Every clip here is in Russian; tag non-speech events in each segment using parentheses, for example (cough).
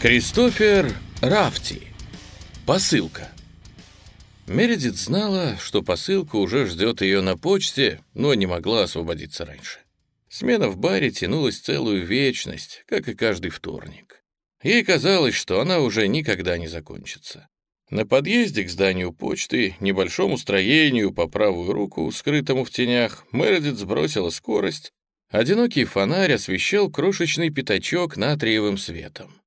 Кристофер Рафти. Посылка. Мередит знала, что посылка уже ждет ее на почте, но не могла освободиться раньше. Смена в баре тянулась целую вечность, как и каждый вторник. Ей казалось, что она уже никогда не закончится. На подъезде к зданию почты, небольшому строению по правую руку, скрытому в тенях, Мередит сбросила скорость. Одинокий фонарь освещал крошечный пятачок натриевым светом.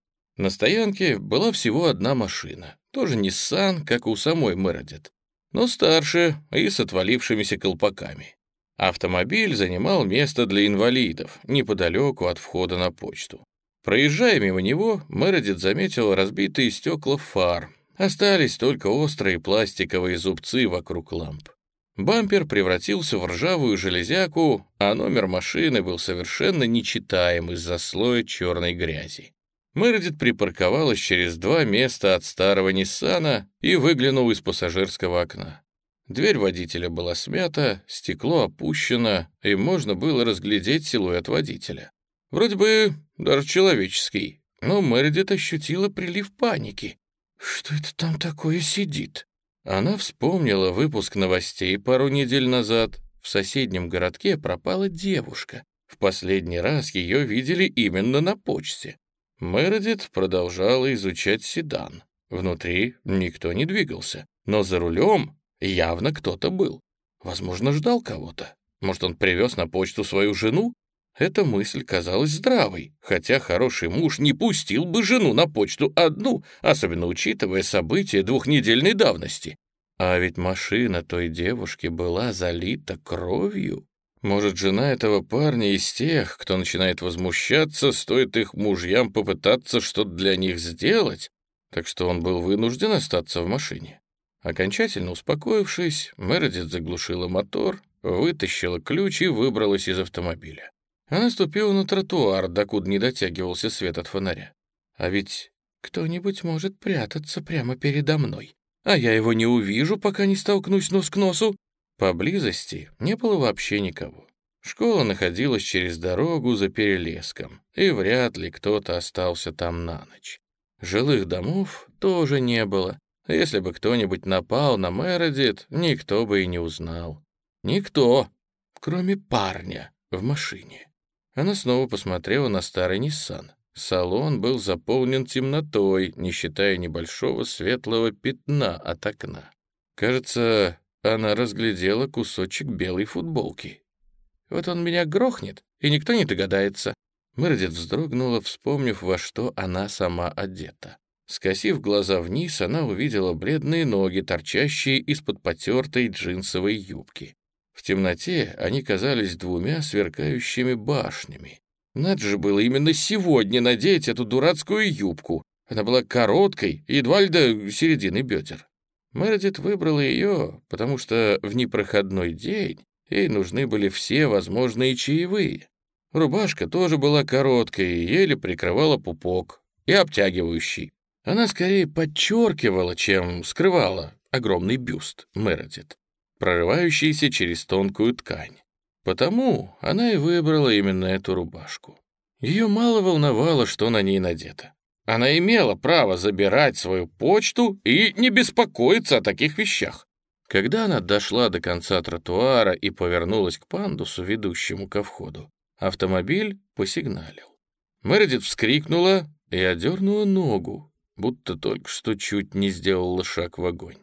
На стоянке была всего одна машина, тоже Nissan, как у самой Мередит, но старше и с отвалившимися колпаками. Автомобиль занимал место для инвалидов, неподалеку от входа на почту. Проезжая мимо него, Мередит заметила разбитые стекла фар. Остались только острые пластиковые зубцы вокруг ламп. Бампер превратился в ржавую железяку, а номер машины был совершенно нечитаем из-за слоя черной грязи. Мередит припарковалась через два места от старого Ниссана и выглянула из пассажирского окна. Дверь водителя была смята, стекло опущено, и можно было разглядеть силуэт водителя. Вроде бы даже человеческий, но Мередит ощутила прилив паники. «Что это там такое сидит?» Она вспомнила выпуск новостей пару недель назад. В соседнем городке пропала девушка. В последний раз ее видели именно на почте. Мередит продолжала изучать седан. Внутри никто не двигался, но за рулем явно кто-то был. Возможно, ждал кого-то. Может, он привез на почту свою жену? Эта мысль казалась здравой, хотя хороший муж не пустил бы жену на почту одну, особенно учитывая события двухнедельной давности. А ведь машина той девушки была залита кровью. Может, жена этого парня из тех, кто начинает возмущаться, стоит их мужьям попытаться что-то для них сделать? Так что он был вынужден остаться в машине. Окончательно успокоившись, Мередит заглушила мотор, вытащила ключ и выбралась из автомобиля. Она ступила на тротуар, докуда не дотягивался свет от фонаря. А ведь кто-нибудь может прятаться прямо передо мной. А я его не увижу, пока не столкнусь нос к носу. Поблизости не было вообще никого. Школа находилась через дорогу за перелеском, и вряд ли кто-то остался там на ночь. Жилых домов тоже не было. Если бы кто-нибудь напал на Мередит, никто бы и не узнал. Никто, кроме парня в машине. Она снова посмотрела на старый Ниссан. Салон был заполнен темнотой, не считая небольшого светлого пятна от окна. Кажется, она разглядела кусочек белой футболки. «Вот он меня грохнет, и никто не догадается». Мередит вздрогнула, вспомнив, во что она сама одета. Скосив глаза вниз, она увидела бледные ноги, торчащие из-под потертой джинсовой юбки. В темноте они казались двумя сверкающими башнями. Надо же было именно сегодня надеть эту дурацкую юбку. Она была короткой, едва ли до середины бедер. Мередит выбрала ее, потому что в непроходной день ей нужны были все возможные чаевые. Рубашка тоже была короткой, и еле прикрывала пупок и обтягивающий. Она скорее подчеркивала, чем скрывала огромный бюст Мередит, прорывающийся через тонкую ткань. Потому она и выбрала именно эту рубашку. Ее мало волновало, что на ней надето. Она имела право забирать свою почту и не беспокоиться о таких вещах. Когда она дошла до конца тротуара и повернулась к пандусу, ведущему ко входу, автомобиль посигналил. Мередит вскрикнула и одернула ногу, будто только что чуть не сделала шаг в огонь.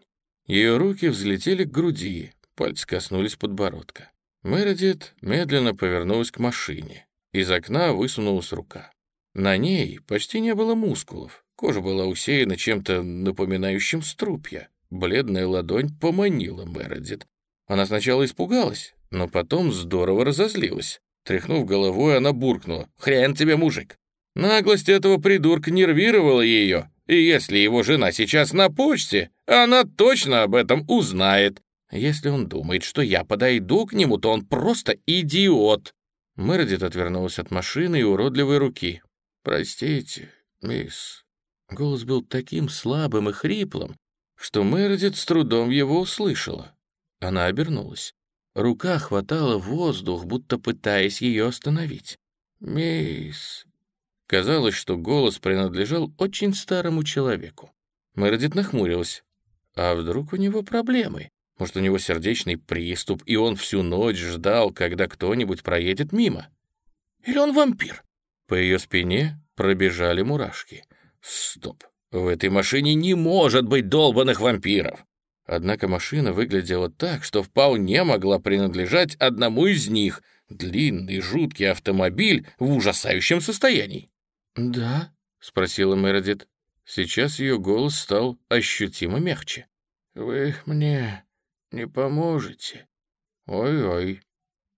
Ее руки взлетели к груди, пальцы коснулись подбородка. Мередит медленно повернулась к машине. Из окна высунулась рука. На ней почти не было мускулов, кожа была усеяна чем-то напоминающим струпья. Бледная ладонь поманила Мередит. Она сначала испугалась, но потом здорово разозлилась. Тряхнув головой, она буркнула «Хрен тебе, мужик!». Наглость этого придурка нервировала ее, и если его жена сейчас на почте, она точно об этом узнает. Если он думает, что я подойду к нему, то он просто идиот. Мередит отвернулась от машины и уродливой руки, «Простите, мисс». Голос был таким слабым и хриплым, что Мередит с трудом его услышала. Она обернулась. Рука хватала воздух, будто пытаясь ее остановить. «Мисс...» Казалось, что голос принадлежал очень старому человеку. Мередит нахмурилась. А вдруг у него проблемы? Может, у него сердечный приступ, и он всю ночь ждал, когда кто-нибудь проедет мимо? Или он вампир? По ее спине пробежали мурашки. Стоп, в этой машине не может быть долбанных вампиров. Однако машина выглядела так, что вполне могла принадлежать одному из них. Длинный, жуткий автомобиль в ужасающем состоянии. «Да?» — спросила Мередит. Сейчас ее голос стал ощутимо мягче. «Вы мне не поможете?» «Ой-ой,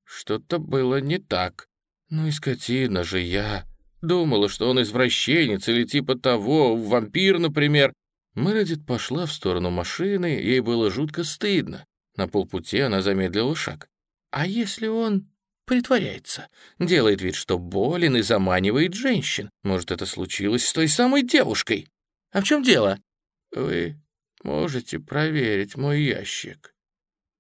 что-то было не так». «Ну и скотина же я. Думала, что он извращенец или типа того, вампир, например». Мередит пошла в сторону машины, ей было жутко стыдно. На полпути она замедлила шаг. «А если он притворяется, делает вид, что болен и заманивает женщин? Может, это случилось с той самой девушкой? А в чем дело?» «Вы можете проверить мой ящик».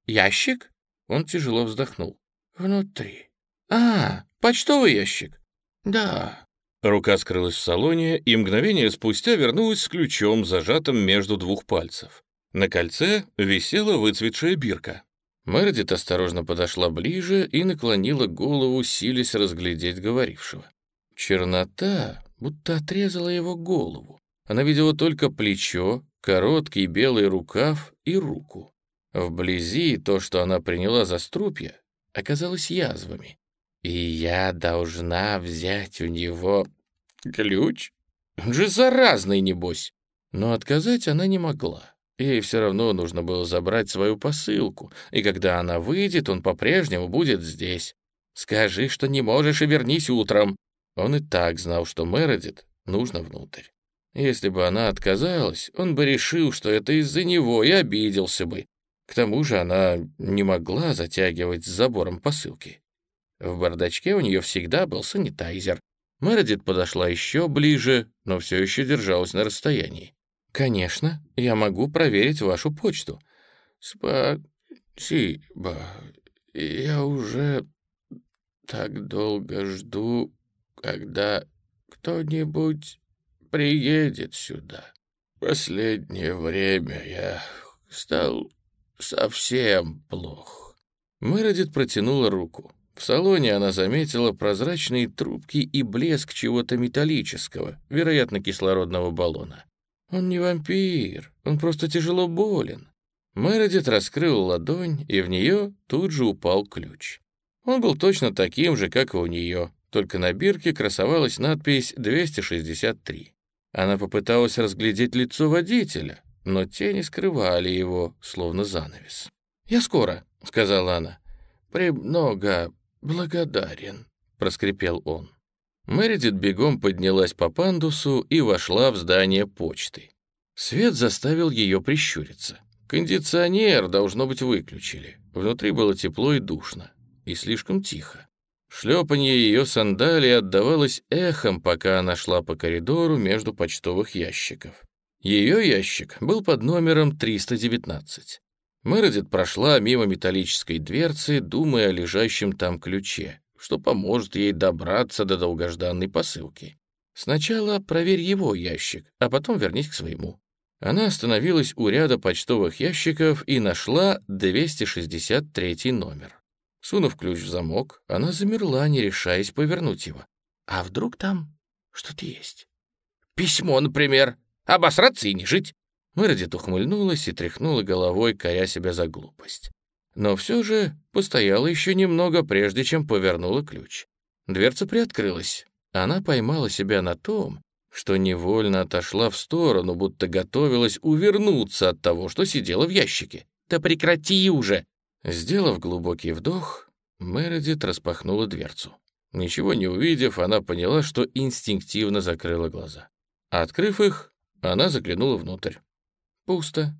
«Ящик?» Он тяжело вздохнул. «Внутри». «А, «Почтовый ящик?» «Да». Рука скрылась в салоне, и мгновение спустя вернулась с ключом, зажатым между двух пальцев. На кольце висела выцветшая бирка. Мередит осторожно подошла ближе и наклонила голову, силясь разглядеть говорившего. Чернота будто отрезала его голову. Она видела только плечо, короткий белый рукав и руку. Вблизи то, что она приняла за струпья, оказалось язвами. И я должна взять у него ключ? Он же заразный, небось. Но отказать она не могла. Ей все равно нужно было забрать свою посылку, и когда она выйдет, он по-прежнему будет здесь. Скажи, что не можешь, и вернись утром. Он и так знал, что Мередит нужно внутрь. Если бы она отказалась, он бы решил, что это из-за него, и обиделся бы. К тому же она не могла затягивать с забором посылки. В бардачке у нее всегда был санитайзер. Мередит подошла еще ближе, но все еще держалась на расстоянии. «Конечно, я могу проверить вашу почту». «Спасибо. Я уже так долго жду, когда кто-нибудь приедет сюда. Последнее время я стал совсем плох». Мередит протянула руку. В салоне она заметила прозрачные трубки и блеск чего-то металлического, вероятно, кислородного баллона. «Он не вампир, он просто тяжело болен». Мередит раскрыл ладонь, и в нее тут же упал ключ. Он был точно таким же, как и у нее, только на бирке красовалась надпись «263». Она попыталась разглядеть лицо водителя, но тени скрывали его, словно занавес. «Я скоро», — сказала она. «Премного «Благодарен», — проскрипел он. Мэридит бегом поднялась по пандусу и вошла в здание почты. Свет заставил ее прищуриться. Кондиционер, должно быть, выключили. Внутри было тепло и душно. И слишком тихо. Шлепанье ее сандалии отдавалось эхом, пока она шла по коридору между почтовых ящиков. Ее ящик был под номером 319. Мередит прошла мимо металлической дверцы, думая о лежащем там ключе, что поможет ей добраться до долгожданной посылки. Сначала проверь его ящик, а потом вернись к своему. Она остановилась у ряда почтовых ящиков и нашла 263 номер. Сунув ключ в замок, она замерла, не решаясь повернуть его. А вдруг там что-то есть? Письмо, например. Обосраться и не жить. Мередит ухмыльнулась и тряхнула головой, коря себя за глупость. Но все же постояла еще немного, прежде чем повернула ключ. Дверца приоткрылась. Она поймала себя на том, что невольно отошла в сторону, будто готовилась увернуться от того, что сидела в ящике. «Да прекрати уже!» Сделав глубокий вдох, Мередит распахнула дверцу. Ничего не увидев, она поняла, что инстинктивно закрыла глаза. Открыв их, она заглянула внутрь. Пусто.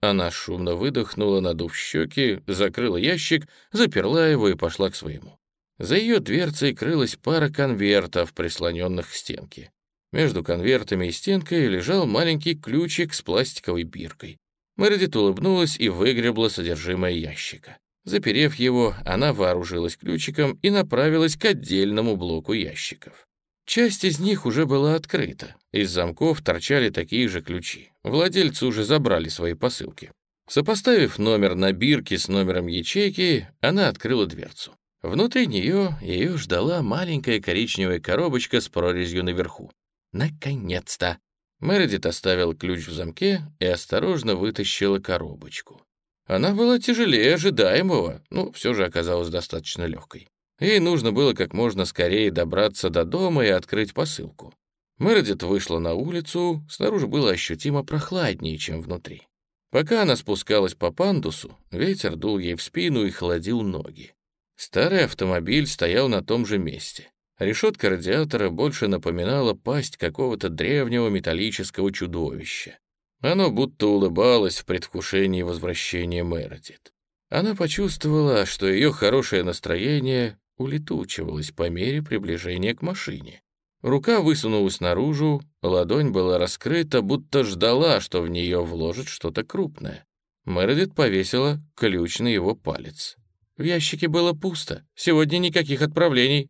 Она шумно выдохнула, надув щеки, закрыла ящик, заперла его и пошла к своему. За ее дверцей крылась пара конвертов, прислоненных к стенке. Между конвертами и стенкой лежал маленький ключик с пластиковой биркой. Мередит улыбнулась и выгребла содержимое ящика. Заперев его, она вооружилась ключиком и направилась к отдельному блоку ящиков. Часть из них уже была открыта. Из замков торчали такие же ключи. Владельцы уже забрали свои посылки. Сопоставив номер на бирке с номером ячейки, она открыла дверцу. Внутри нее ее ждала маленькая коричневая коробочка с прорезью наверху. Наконец-то! Мередит оставила ключ в замке и осторожно вытащила коробочку. Она была тяжелее ожидаемого, но все же оказалась достаточно легкой. Ей нужно было как можно скорее добраться до дома и открыть посылку. Мередит вышла на улицу, снаружи было ощутимо прохладнее, чем внутри. Пока она спускалась по пандусу, ветер дул ей в спину и холодил ноги. Старый автомобиль стоял на том же месте. Решетка радиатора больше напоминала пасть какого-то древнего металлического чудовища. Оно будто улыбалось в предвкушении возвращения Мередит. Она почувствовала, что ее хорошее настроение улетучивалась по мере приближения к машине. Рука высунулась наружу, ладонь была раскрыта, будто ждала, что в нее вложат что-то крупное. Мередит повесила ключ на его палец. В ящике было пусто, сегодня никаких отправлений.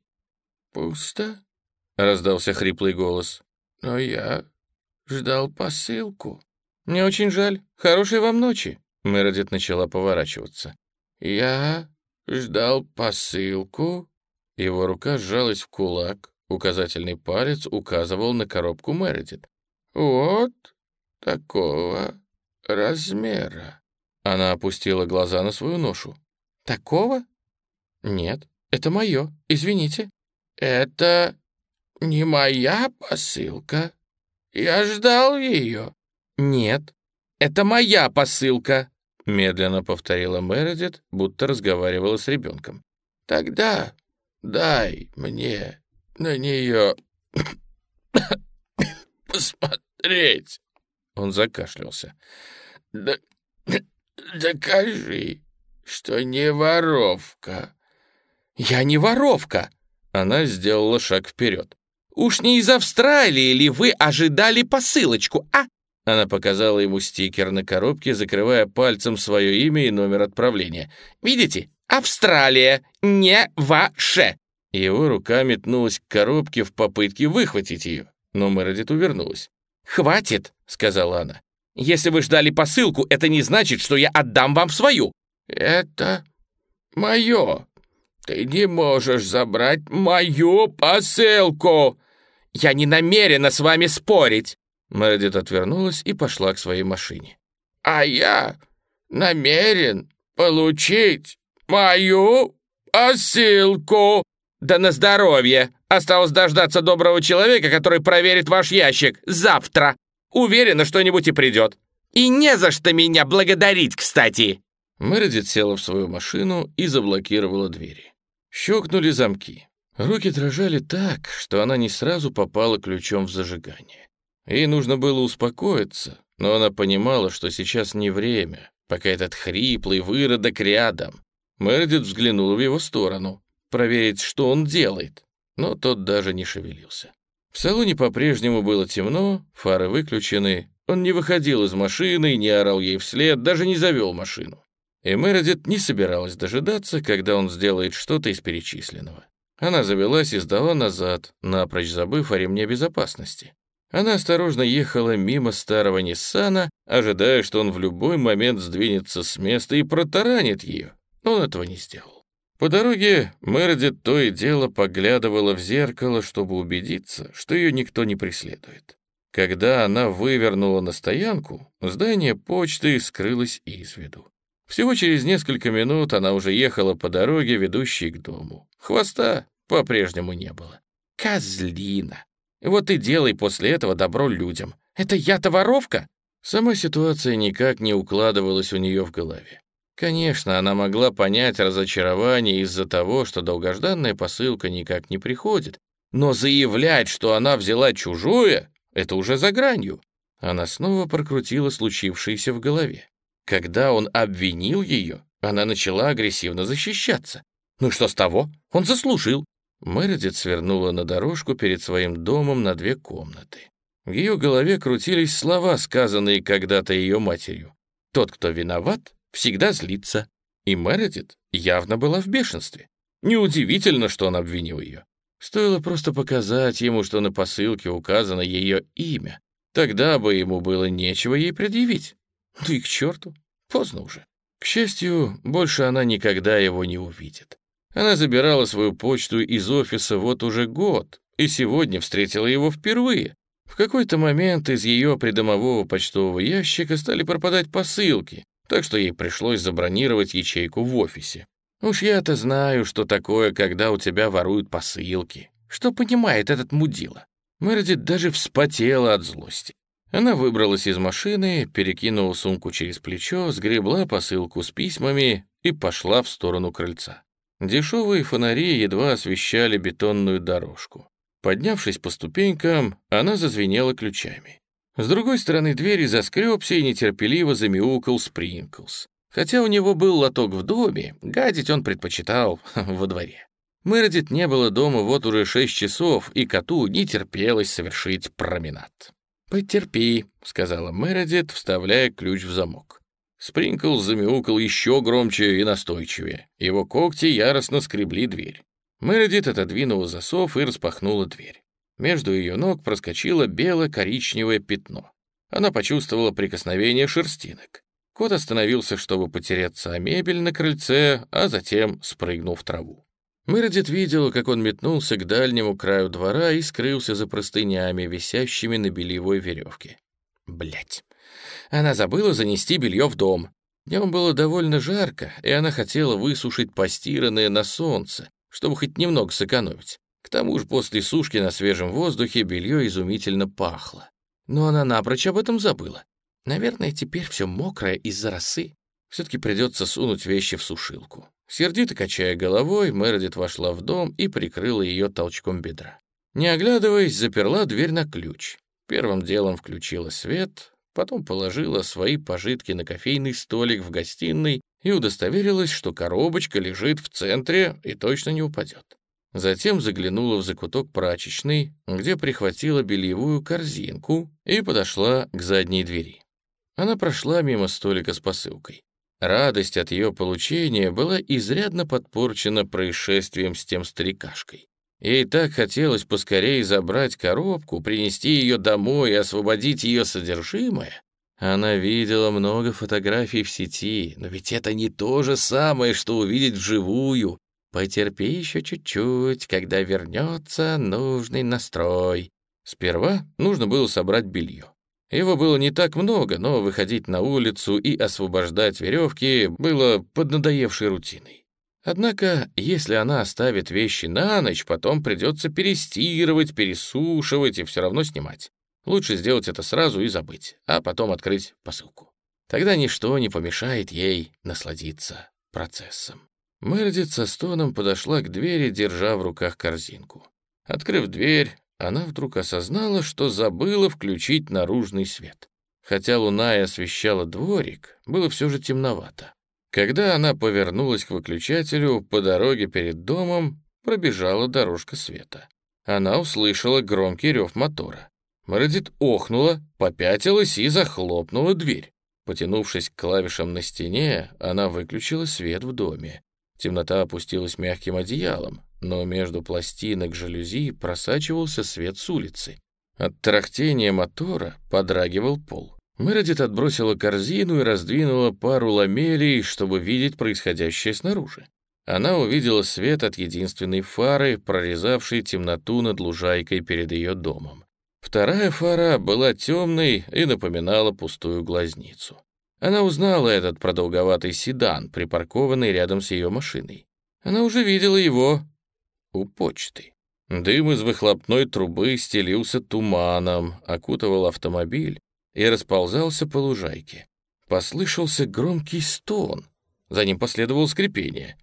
«Пусто?» — раздался хриплый голос. «Но я ждал посылку». «Мне очень жаль. Хорошей вам ночи!» Мередит начала поворачиваться. «Я «Ждал посылку?» Его рука сжалась в кулак, указательный палец указывал на коробку Мередит. «Вот такого размера». Она опустила глаза на свою ношу. «Такого?» «Нет, это мое, извините». «Это не моя посылка. Я ждал ее». «Нет, это моя посылка». — медленно повторила Мередит, будто разговаривала с ребенком. «Тогда дай мне на нее посмотреть!» Он закашлялся. «Докажи, что не воровка». «Я не воровка!» Она сделала шаг вперед. «Уж не из Австралии ли вы ожидали посылочку, а? Она показала ему стикер на коробке, закрывая пальцем свое имя и номер отправления. «Видите? Австралия! Не ваше!» Его рука метнулась к коробке в попытке выхватить ее, но Мередит увернулась. «Хватит!» — сказала она. «Если вы ждали посылку, это не значит, что я отдам вам свою!» «Это мое! Ты не можешь забрать мою посылку!» «Я не намерена с вами спорить!» Мередит отвернулась и пошла к своей машине. «А я намерен получить мою осилку. «Да на здоровье! Осталось дождаться доброго человека, который проверит ваш ящик завтра. Уверена, что-нибудь и придет. И не за что меня благодарить, кстати!» Мередит села в свою машину и заблокировала двери. Щелкнули замки. Руки дрожали так, что она не сразу попала ключом в зажигание. Ей нужно было успокоиться, но она понимала, что сейчас не время, пока этот хриплый выродок рядом. Мередит взглянула в его сторону, проверить, что он делает, но тот даже не шевелился. В салоне по-прежнему было темно, фары выключены, он не выходил из машины, не орал ей вслед, даже не завел машину. И Мередит не собиралась дожидаться, когда он сделает что-то из перечисленного. Она завелась и сдала назад, напрочь забыв о ремне безопасности. Она осторожно ехала мимо старого Ниссана, ожидая, что он в любой момент сдвинется с места и протаранит ее. Но он этого не сделал. По дороге Мередит то и дело поглядывала в зеркало, чтобы убедиться, что ее никто не преследует. Когда она вывернула на стоянку, здание почты скрылось из виду. Всего через несколько минут она уже ехала по дороге, ведущей к дому. Хвоста по-прежнему не было. «Козлина!» Вот и делай после этого добро людям. Это я-то воровка?» Сама ситуация никак не укладывалась у нее в голове. Конечно, она могла понять разочарование из-за того, что долгожданная посылка никак не приходит, но заявлять, что она взяла чужое, это уже за гранью. Она снова прокрутила случившееся в голове. Когда он обвинил ее, она начала агрессивно защищаться. Ну что с того? Он заслужил. Мередит свернула на дорожку перед своим домом на две комнаты. В ее голове крутились слова, сказанные когда-то ее матерью. «Тот, кто виноват, всегда злится». И Мередит явно была в бешенстве. Неудивительно, что он обвинил ее. Стоило просто показать ему, что на посылке указано ее имя. Тогда бы ему было нечего ей предъявить. Ну и к черту, поздно уже. К счастью, больше она никогда его не увидит. Она забирала свою почту из офиса вот уже год, и сегодня встретила его впервые. В какой-то момент из ее придомового почтового ящика стали пропадать посылки, так что ей пришлось забронировать ячейку в офисе. Уж я-то знаю, что такое, когда у тебя воруют посылки. Что понимает этот мудила? Мередит даже вспотела от злости. Она выбралась из машины, перекинула сумку через плечо, сгребла посылку с письмами и пошла в сторону крыльца. Дешевые фонари едва освещали бетонную дорожку. Поднявшись по ступенькам, она зазвенела ключами. С другой стороны двери заскребся и нетерпеливо замяукал Спринклс. Хотя у него был лоток в доме, гадить он предпочитал (laughs) во дворе. Мередит не было дома вот уже шесть часов, и коту не терпелось совершить променад. «Потерпи», — сказала Мередит, вставляя ключ в замок. Спринкл замяукал еще громче и настойчивее. Его когти яростно скребли дверь. Мередит отодвинула засов и распахнула дверь. Между ее ног проскочило бело-коричневое пятно. Она почувствовала прикосновение шерстинок. Кот остановился, чтобы потеряться о мебель на крыльце, а затем спрыгнул в траву. Мередит видела, как он метнулся к дальнему краю двора и скрылся за простынями, висящими на белевой веревке. Блять. Она забыла занести белье в дом. Днем было довольно жарко, и она хотела высушить постиранное на солнце, чтобы хоть немного сэкономить. К тому же после сушки на свежем воздухе белье изумительно пахло. Но она напрочь об этом забыла. Наверное, теперь все мокрое из-за росы. Все-таки придется сунуть вещи в сушилку. Сердито качая головой, Мередит вошла в дом и прикрыла ее толчком бедра. Не оглядываясь, заперла дверь на ключ. Первым делом включила свет, потом положила свои пожитки на кофейный столик в гостиной и удостоверилась, что коробочка лежит в центре и точно не упадет. Затем заглянула в закуток прачечной, где прихватила бельевую корзинку и подошла к задней двери. Она прошла мимо столика с посылкой. Радость от ее получения была изрядно подпорчена происшествием с тем старикашкой. Ей так хотелось поскорее забрать коробку, принести ее домой и освободить ее содержимое. Она видела много фотографий в сети, но ведь это не то же самое, что увидеть вживую. Потерпи еще чуть-чуть, когда вернется нужный настрой. Сперва нужно было собрать белье. Его было не так много, но выходить на улицу и освобождать веревки было поднадоевшей рутиной. Однако, если она оставит вещи на ночь, потом придется перестирывать, пересушивать и все равно снимать. Лучше сделать это сразу и забыть, а потом открыть посылку. Тогда ничто не помешает ей насладиться процессом. Мердит со стоном подошла к двери, держа в руках корзинку. Открыв дверь, она вдруг осознала, что забыла включить наружный свет. Хотя луна и освещала дворик, было все же темновато. Когда она повернулась к выключателю, по дороге перед домом пробежала дорожка света. Она услышала громкий рев мотора. Мередит охнула, попятилась и захлопнула дверь. Потянувшись к клавишам на стене, она выключила свет в доме. Темнота опустилась мягким одеялом, но между пластинок жалюзи просачивался свет с улицы. От трахтения мотора подрагивал пол. Мередит отбросила корзину и раздвинула пару ламелей, чтобы видеть происходящее снаружи. Она увидела свет от единственной фары, прорезавшей темноту над лужайкой перед ее домом. Вторая фара была темной и напоминала пустую глазницу. Она узнала этот продолговатый седан, припаркованный рядом с ее машиной. Она уже видела его у почты. Дым из выхлопной трубы стелился туманом, окутывал автомобиль, и расползался по лужайке. Послышался громкий стон, за ним последовало скрипение.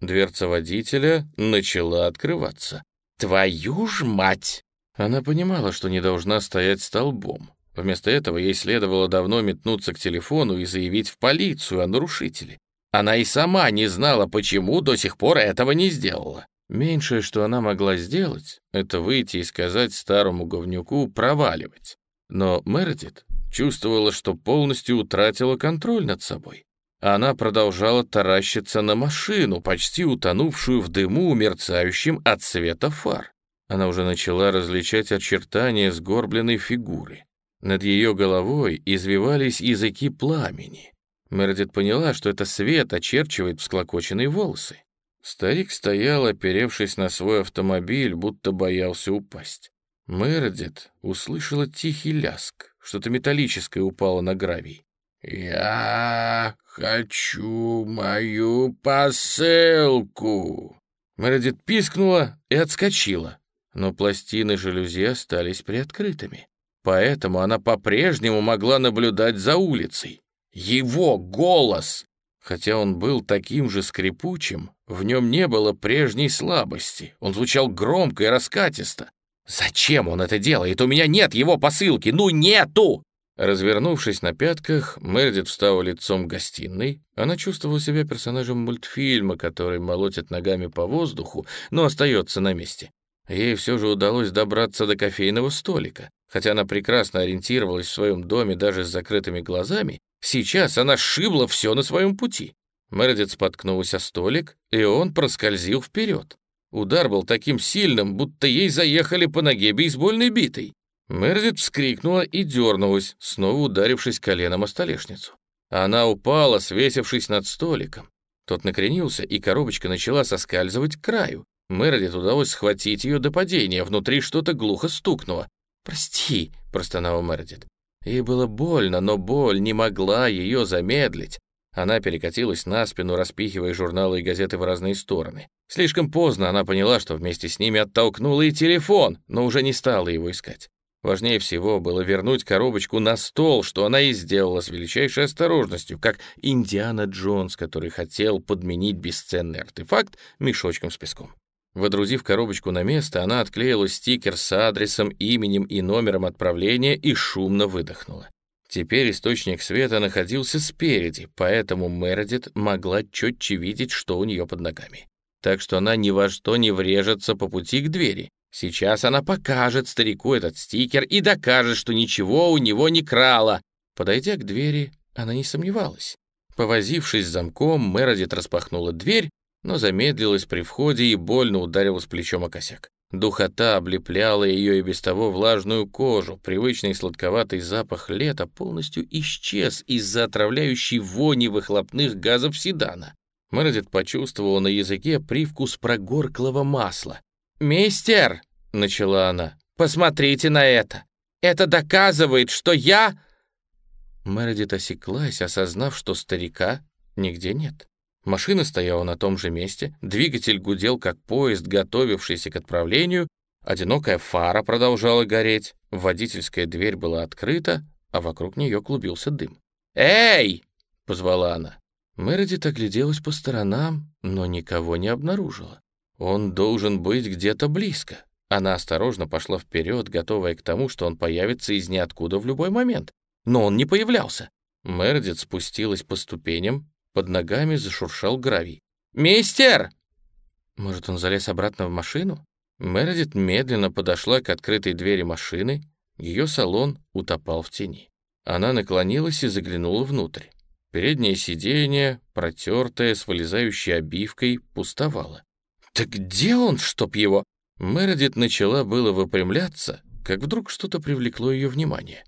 Дверца водителя начала открываться. «Твою ж мать!» Она понимала, что не должна стоять столбом. Вместо этого ей следовало давно метнуться к телефону и заявить в полицию о нарушителе. Она и сама не знала, почему до сих пор этого не сделала. Меньшее, что она могла сделать, это выйти и сказать старому говнюку «проваливать». Но Мередит чувствовала, что полностью утратила контроль над собой. Она продолжала таращиться на машину, почти утонувшую в дыму, мерцающим от света фар. Она уже начала различать очертания сгорбленной фигуры. Над ее головой извивались языки пламени. Мердит поняла, что это свет очерчивает всклокоченные волосы. Старик стоял, оперевшись на свой автомобиль, будто боялся упасть. Мердит услышала тихий ляск. Что-то металлическое упало на гравий. «Я хочу мою посылку!» Мередит пискнула и отскочила, но пластины жалюзи остались приоткрытыми. Поэтому она по-прежнему могла наблюдать за улицей. Его голос! Хотя он был таким же скрипучим, в нем не было прежней слабости. Он звучал громко и раскатисто. «Зачем он это делает? У меня нет его посылки! Ну, нету!» Развернувшись на пятках, Мередит встала лицом к гостиной. Она чувствовала себя персонажем мультфильма, который молотит ногами по воздуху, но остается на месте. Ей все же удалось добраться до кофейного столика. Хотя она прекрасно ориентировалась в своем доме даже с закрытыми глазами, сейчас она шибла все на своем пути. Мередит споткнулась о столик, и он проскользил вперед. Удар был таким сильным, будто ей заехали по ноге бейсбольной битой. Мерзит вскрикнула и дернулась, снова ударившись коленом о столешницу. Она упала, свесившись над столиком. Тот накренился, и коробочка начала соскальзывать к краю. Мередит удалось схватить ее до падения, внутри что-то глухо стукнуло. «Прости», — простонала Мередит. Ей было больно, но боль не могла ее замедлить. Она перекатилась на спину, распихивая журналы и газеты в разные стороны. Слишком поздно она поняла, что вместе с ними оттолкнула и телефон, но уже не стала его искать. Важнее всего было вернуть коробочку на стол, что она и сделала с величайшей осторожностью, как Индиана Джонс, который хотел подменить бесценный артефакт мешочком с песком. Водрузив коробочку на место, она отклеила стикер с адресом, именем и номером отправления и шумно выдохнула. Теперь источник света находился спереди, поэтому Мередит могла четче видеть, что у нее под ногами. Так что она ни во что не врежется по пути к двери. Сейчас она покажет старику этот стикер и докажет, что ничего у него не крала. Подойдя к двери, она не сомневалась. Повозившись с замком, Мередит распахнула дверь, но замедлилась при входе и больно ударилась плечом о косяк. Духота облепляла ее и без того влажную кожу, привычный сладковатый запах лета полностью исчез из-за отравляющей вони выхлопных газов седана. Мередит почувствовал на языке привкус прогорклого масла. «Мистер!» — начала она. «Посмотрите на это! Это доказывает, что я...» Мередит осеклась, осознав, что старика нигде нет. Машина стояла на том же месте, двигатель гудел, как поезд, готовившийся к отправлению, одинокая фара продолжала гореть, водительская дверь была открыта, а вокруг нее клубился дым. «Эй!» — позвала она. Мередит огляделась по сторонам, но никого не обнаружила. Он должен быть где-то близко. Она осторожно пошла вперед, готовая к тому, что он появится из ниоткуда в любой момент. Но он не появлялся. Мердит спустилась по ступеням, под ногами зашуршал гравий. «Мистер!» Может, он залез обратно в машину? Мередит медленно подошла к открытой двери машины. Ее салон утопал в тени. Она наклонилась и заглянула внутрь. Переднее сиденье, протертое, с вылезающей обивкой, пустовало. «Да где он, чтоб его?» Мередит начала было выпрямляться, как вдруг что-то привлекло ее внимание.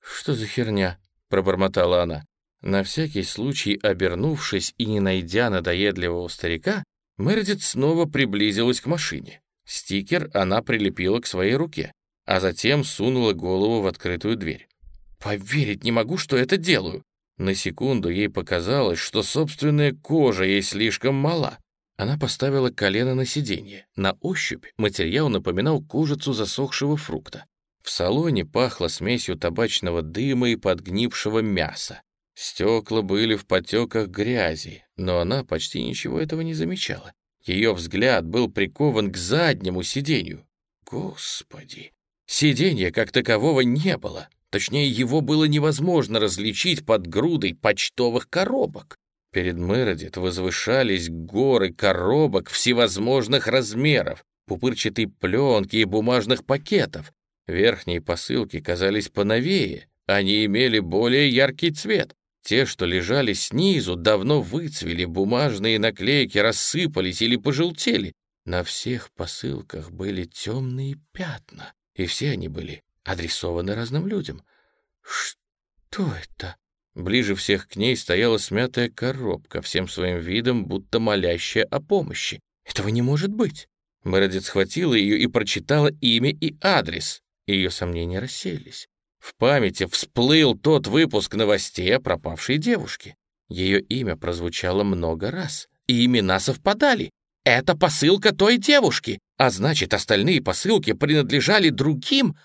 «Что за херня?» — пробормотала она. На всякий случай, обернувшись и не найдя надоедливого старика, Мередит снова приблизилась к машине. Стикер она прилепила к своей руке, а затем сунула голову в открытую дверь. «Поверить не могу, что это делаю!» На секунду ей показалось, что собственная кожа ей слишком мала. Она поставила колено на сиденье. На ощупь материал напоминал кожицу засохшего фрукта. В салоне пахло смесью табачного дыма и подгнившего мяса. Стекла были в потеках грязи, но она почти ничего этого не замечала. Ее взгляд был прикован к заднему сиденью. Господи! Сиденья как такового не было. Точнее, его было невозможно различить под грудой почтовых коробок. Перед Мередит возвышались горы коробок всевозможных размеров, пупырчатой пленки и бумажных пакетов. Верхние посылки казались поновее, они имели более яркий цвет, те, что лежали снизу, давно выцвели, бумажные наклейки рассыпались или пожелтели. На всех посылках были темные пятна, и все они были адресованы разным людям. «Что это?» Ближе всех к ней стояла смятая коробка, всем своим видом будто молящая о помощи. «Этого не может быть!» Мередит схватила ее и прочитала имя и адрес. Ее сомнения рассеялись. В памяти всплыл тот выпуск новостей о пропавшей девушке. Ее имя прозвучало много раз, и имена совпадали. Это посылка той девушки, а значит, остальные посылки принадлежали другим.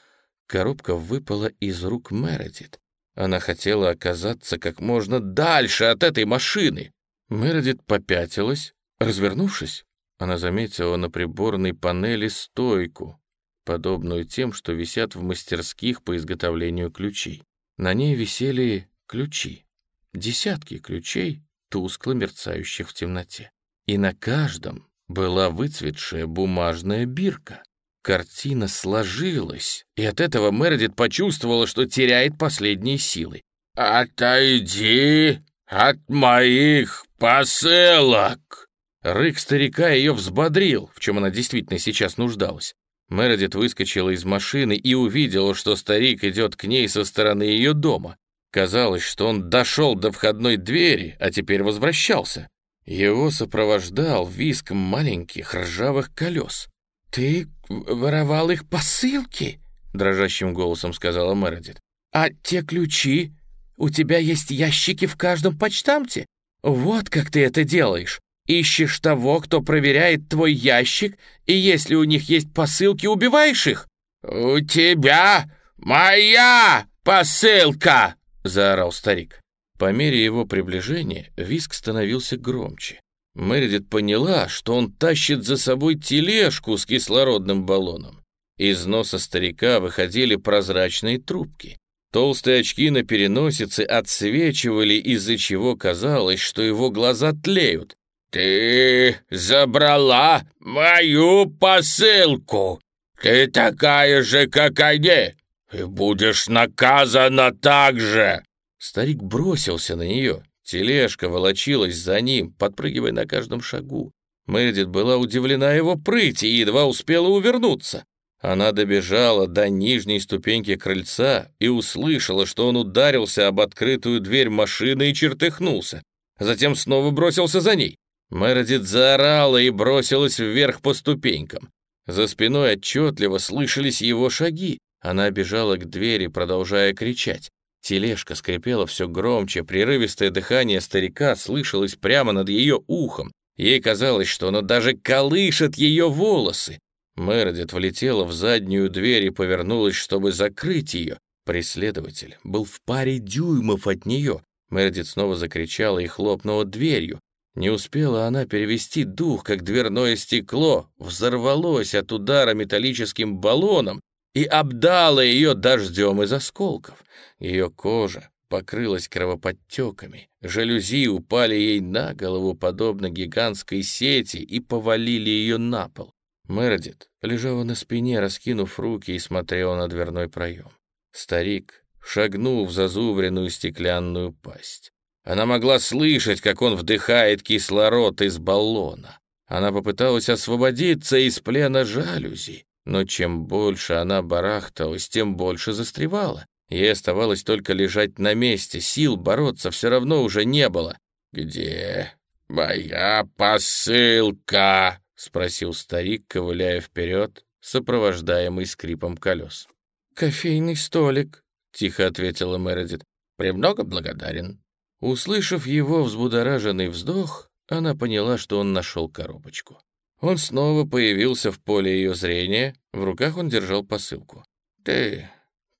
Коробка выпала из рук Мередит. Она хотела оказаться как можно дальше от этой машины. Мередит попятилась. Развернувшись, она заметила на приборной панели стойку, подобную тем, что висят в мастерских по изготовлению ключей. На ней висели ключи, десятки ключей, тускло мерцающих в темноте. И на каждом была выцветшая бумажная бирка. Картина сложилась, и от этого Мередит почувствовала, что теряет последние силы. «Отойди от моих посылок!» Рык старика ее взбодрил, в чем она действительно сейчас нуждалась. Мередит выскочила из машины и увидела, что старик идет к ней со стороны ее дома. Казалось, что он дошел до входной двери, а теперь возвращался. Его сопровождал виск маленьких ржавых колес. «Ты воровал их посылки?» — дрожащим голосом сказала Мередит. «А те ключи? У тебя есть ящики в каждом почтамте? Вот как ты это делаешь!» Ищешь того, кто проверяет твой ящик, и если у них есть посылки, убиваешь их?» «У тебя моя посылка!» — заорал старик. По мере его приближения виск становился громче. Мэридит поняла, что он тащит за собой тележку с кислородным баллоном. Из носа старика выходили прозрачные трубки. Толстые очки на переносице отсвечивали, из-за чего казалось, что его глаза тлеют. «Ты забрала мою посылку! Ты такая же, как они, и будешь наказана так же!» Старик бросился на нее. Тележка волочилась за ним, подпрыгивая на каждом шагу. Мэддит была удивлена его прыти и едва успела увернуться. Она добежала до нижней ступеньки крыльца и услышала, что он ударился об открытую дверь машины и чертыхнулся. Затем снова бросился за ней. Мередит заорала и бросилась вверх по ступенькам. За спиной отчетливо слышались его шаги. Она бежала к двери, продолжая кричать. Тележка скрипела все громче, прерывистое дыхание старика слышалось прямо над ее ухом. Ей казалось, что оно даже колышет ее волосы. Мередит влетела в заднюю дверь и повернулась, чтобы закрыть ее. Преследователь был в паре дюймов от нее. Мередит снова закричала и хлопнула дверью. Не успела она перевести дух, как дверное стекло взорвалось от удара металлическим баллоном и обдало ее дождем из осколков. Ее кожа покрылась кровоподтеками, жалюзи упали ей на голову, подобно гигантской сети, и повалили ее на пол. Мередит лежала на спине, раскинув руки, и смотрела на дверной проем. Старик шагнул в зазубренную стеклянную пасть. Она могла слышать, как он вдыхает кислород из баллона. Она попыталась освободиться из плена жалюзи, но чем больше она барахталась, тем больше застревала. Ей оставалось только лежать на месте, сил бороться все равно уже не было. «Где моя посылка?» — спросил старик, ковыляя вперед, сопровождаемый скрипом колес. «Кофейный столик», — тихо ответила Мередит. «Премного благодарен. Услышав его взбудораженный вздох, она поняла, что он нашел коробочку. Он снова появился в поле ее зрения, в руках он держал посылку. «Ты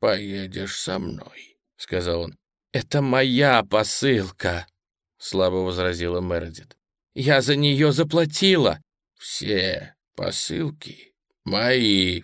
поедешь со мной», — сказал он. «Это моя посылка», — слабо возразила Мередит. «Я за нее заплатила». «Все посылки мои.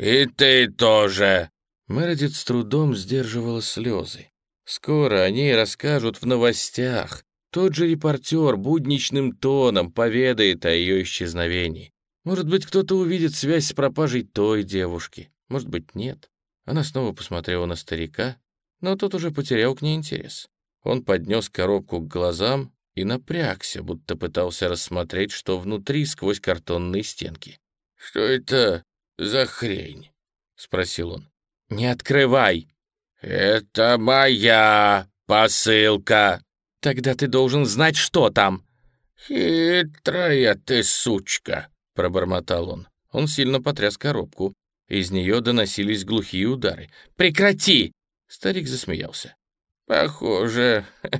И ты тоже». Мередит с трудом сдерживала слезы. Скоро они расскажут в новостях. Тот же репортер будничным тоном поведает о ее исчезновении. Может быть, кто-то увидит связь с пропажей той девушки. Может быть, нет. Она снова посмотрела на старика, но тот уже потерял к ней интерес. Он поднес коробку к глазам и напрягся, будто пытался рассмотреть, что внутри сквозь картонные стенки. «Что это за хрень?» — спросил он. «Не открывай!» «Это моя посылка!» «Тогда ты должен знать, что там!» «Хитрая ты сучка!» — пробормотал он. Он сильно потряс коробку. Из нее доносились глухие удары. «Прекрати!» — старик засмеялся. «Похоже (laughs)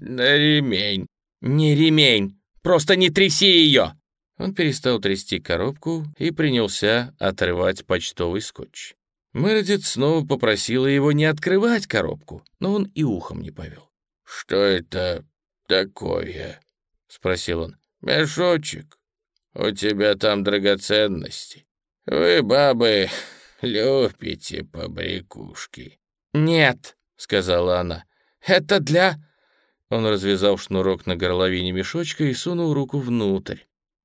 на ремень». «Не ремень! Просто не тряси ее!» Он перестал трясти коробку и принялся отрывать почтовый скотч. Мередит снова попросила его не открывать коробку, но он и ухом не повел. «Что это такое?» — спросил он. «Мешочек. У тебя там драгоценности. Вы, бабы, любите побрякушки». «Нет», — сказала она, — «это для...» Он развязал шнурок на горловине мешочка и сунул руку внутрь.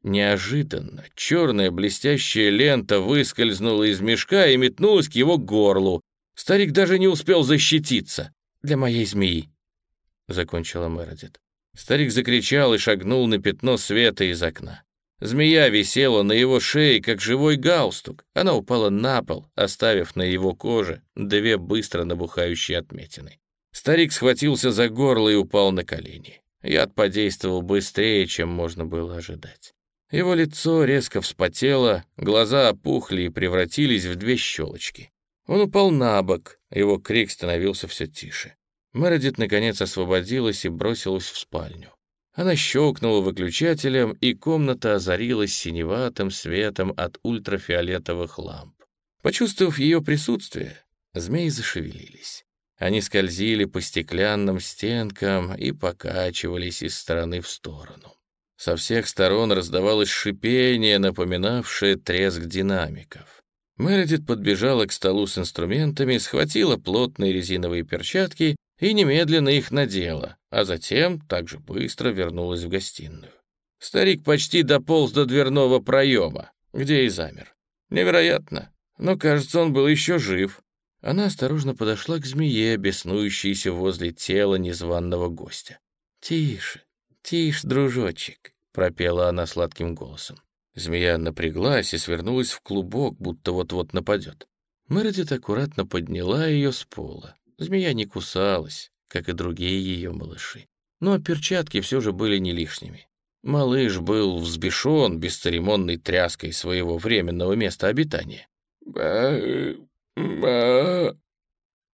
Неожиданно черная блестящая лента выскользнула из мешка и метнулась к его горлу. Старик даже не успел защититься. «Для моей змеи», — закончила Мередит. Старик закричал и шагнул на пятно света из окна. Змея висела на его шее, как живой галстук. Она упала на пол, оставив на его коже две быстро набухающие отметины. Старик схватился за горло и упал на колени. Яд подействовал быстрее, чем можно было ожидать. Его лицо резко вспотело, глаза опухли и превратились в две щелочки. Он упал на бок, его крик становился все тише. Мередит, наконец, освободилась и бросилась в спальню. Она щелкнула выключателем, и комната озарилась синеватым светом от ультрафиолетовых ламп. Почувствовав ее присутствие, змеи зашевелились. Они скользили по стеклянным стенкам и покачивались из стороны в сторону. Со всех сторон раздавалось шипение, напоминавшее треск динамиков. Мередит подбежала к столу с инструментами, схватила плотные резиновые перчатки и немедленно их надела, а затем также быстро вернулась в гостиную. Старик почти дополз до дверного проема, где и замер. Невероятно, но, кажется, он был еще жив. Она осторожно подошла к змее, беснующейся возле тела незваного гостя. «Тише, «Тише, дружочек», — пропела она сладким голосом. Змея напряглась и свернулась в клубок, будто вот-вот нападет. Мередит аккуратно подняла ее с пола. Змея не кусалась, как и другие ее малыши. Но перчатки все же были не лишними. Малыш был взбешен бесцеремонной тряской своего временного места обитания. «Ба... ба...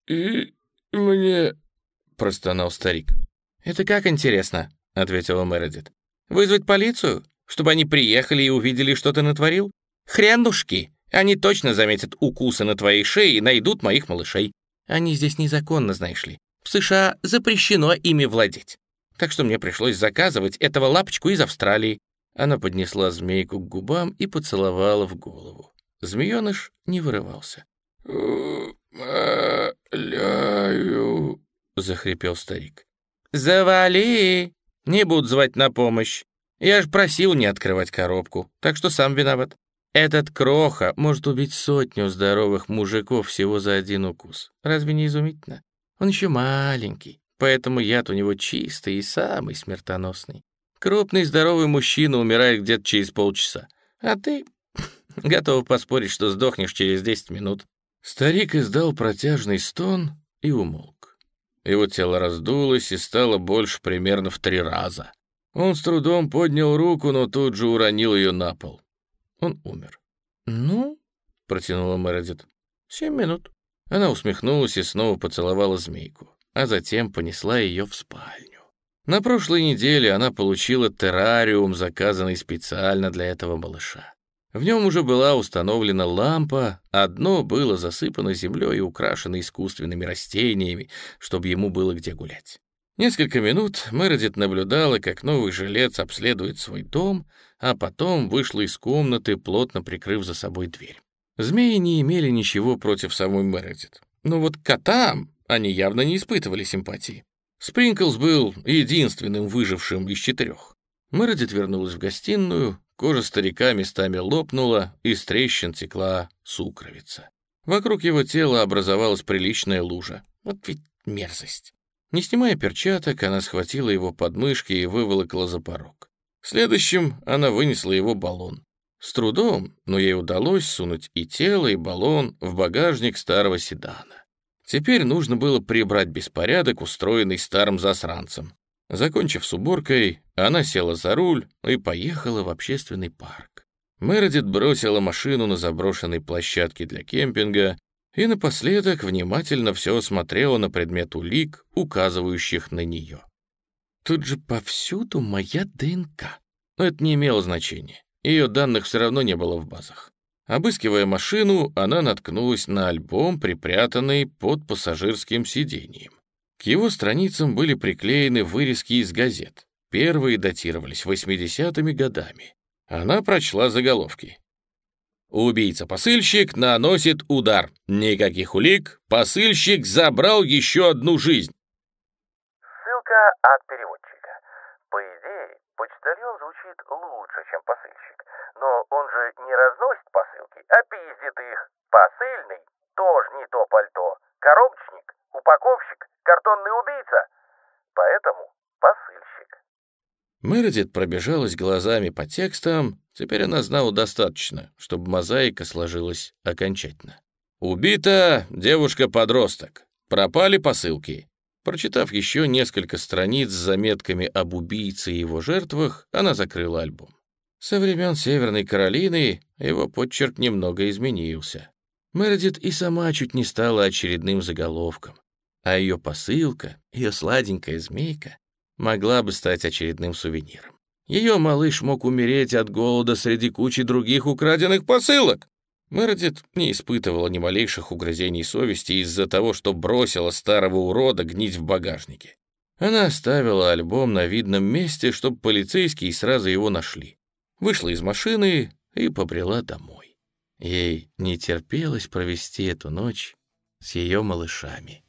и мне...» — простонал старик. «Это как интересно?» — ответила Мередит. «Вызвать полицию? Чтобы они приехали и увидели, что ты натворил? Хренушки! Они точно заметят укусы на твоей шее и найдут моих малышей. Они здесь незаконно, знаешь ли. В США запрещено ими владеть. Так что мне пришлось заказывать этого лапочку из Австралии». Она поднесла змейку к губам и поцеловала в голову. Змеёныш не вырывался. «Умоляю», — захрипел старик. «Завали!» Не буду звать на помощь. Я же просил не открывать коробку, так что сам виноват. Этот кроха может убить сотню здоровых мужиков всего за один укус. Разве не изумительно? Он еще маленький, поэтому яд у него чистый и самый смертоносный. Крупный здоровый мужчина умирает где-то через полчаса, а ты (laughs) готов поспорить, что сдохнешь через 10 минут. Старик издал протяжный стон и умолк. Его тело раздулось и стало больше примерно в три раза. Он с трудом поднял руку, но тут же уронил ее на пол. Он умер. «Ну?» — протянула Мередит. «Семь минут». Она усмехнулась и снова поцеловала змейку, а затем понесла ее в спальню. На прошлой неделе она получила террариум, заказанный специально для этого малыша. В нем уже была установлена лампа, одно было засыпано землей и украшено искусственными растениями, чтобы ему было где гулять. Несколько минут Мередит наблюдала, как новый жилец обследует свой дом, а потом вышла из комнаты, плотно прикрыв за собой дверь. Змеи не имели ничего против самой Мередит. Но вот котам они явно не испытывали симпатии. Спринклс был единственным выжившим из четырех. Мередит вернулась в гостиную, Кожа старика местами лопнула, из трещин текла сукровица. Вокруг его тела образовалась приличная лужа. Вот ведь мерзость. Не снимая перчаток, она схватила его подмышки и выволокла за порог. Следующим она вынесла его баллон. С трудом, но ей удалось сунуть и тело, и баллон в багажник старого седана. Теперь нужно было прибрать беспорядок, устроенный старым засранцем. Закончив с уборкой, она села за руль и поехала в общественный парк. Мередит бросила машину на заброшенной площадке для кемпинга и напоследок внимательно все осмотрела на предмет улик, указывающих на нее. Тут же повсюду моя ДНК. Но это не имело значения. Ее данных все равно не было в базах. Обыскивая машину, она наткнулась на альбом, припрятанный под пассажирским сиденьем. К его страницам были приклеены вырезки из газет. Первые датировались 80-ми годами. Она прочла заголовки. «Убийца-посыльщик наносит удар. Никаких улик. Посыльщик забрал еще одну жизнь». Ссылка от переводчика. По идее, почтальон звучит лучше, чем посыльщик. Но он же не разносит посылки, а пиздит их. Посыльный тоже не то пальто. Коробочник, упаковщик картонный убийца, поэтому посыльщик. Мередит пробежалась глазами по текстам, теперь она знала достаточно, чтобы мозаика сложилась окончательно. «Убита девушка-подросток. Пропали посылки». Прочитав еще несколько страниц с заметками об убийце и его жертвах, она закрыла альбом. Со времен Северной Каролины его подчерк немного изменился. Мередит и сама чуть не стала очередным заголовком а ее посылка, ее сладенькая змейка, могла бы стать очередным сувениром. Ее малыш мог умереть от голода среди кучи других украденных посылок. Мередит не испытывала ни малейших угрызений совести из-за того, что бросила старого урода гнить в багажнике. Она оставила альбом на видном месте, чтобы полицейские сразу его нашли. Вышла из машины и побрела домой. Ей не терпелось провести эту ночь с ее малышами.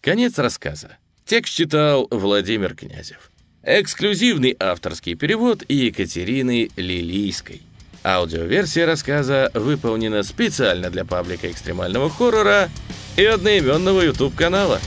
Конец рассказа. Текст читал Владимир Князев. Эксклюзивный авторский перевод Екатерины Лилийской. Аудиоверсия рассказа выполнена специально для паблика экстремального хоррора и одноименного YouTube-канала.